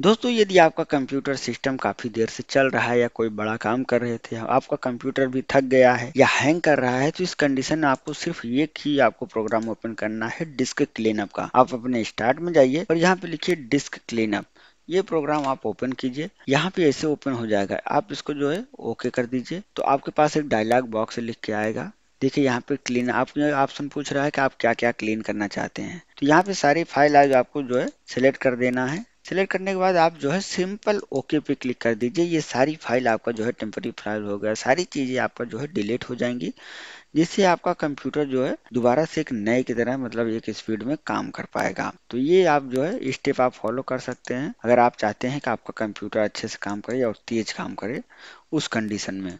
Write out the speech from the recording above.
दोस्तों यदि आपका कंप्यूटर सिस्टम काफ़ी देर से चल रहा है या कोई बड़ा काम कर रहे थे आपका कंप्यूटर भी थक गया है या हैंग कर रहा है तो इस कंडीशन में आपको सिर्फ एक ही आपको प्रोग्राम ओपन करना है डिस्क क्लीनअप का आप अपने स्टार्ट में जाइए और यहाँ पे लिखिए डिस्क क्लीनअप ये प्रोग्राम आप ओपन कीजिए यहाँ पे ऐसे ओपन हो जाएगा आप इसको जो है ओके कर दीजिए तो आपके पास एक डायलॉग बॉक्स लिख के आएगा देखिए यहाँ पे क्लीन आप ऑप्शन पूछ रहा है कि आप क्या क्या क्लीन करना चाहते हैं तो यहाँ पे सारी फाइल आज आपको जो है सिलेक्ट कर देना है सेलेक्ट करने के बाद आप जो है सिंपल ओके पे क्लिक कर दीजिए ये सारी फाइल आपका जो है टेम्पररी फाइल हो गया सारी चीज़ें आपका जो है डिलीट हो जाएंगी जिससे आपका कंप्यूटर जो है दोबारा से एक नए की तरह मतलब एक स्पीड में काम कर पाएगा तो ये आप जो है स्टेप आप फॉलो कर सकते हैं अगर आप चाहते हैं कि आपका कंप्यूटर अच्छे से काम करे और तेज काम करे उस कंडीशन में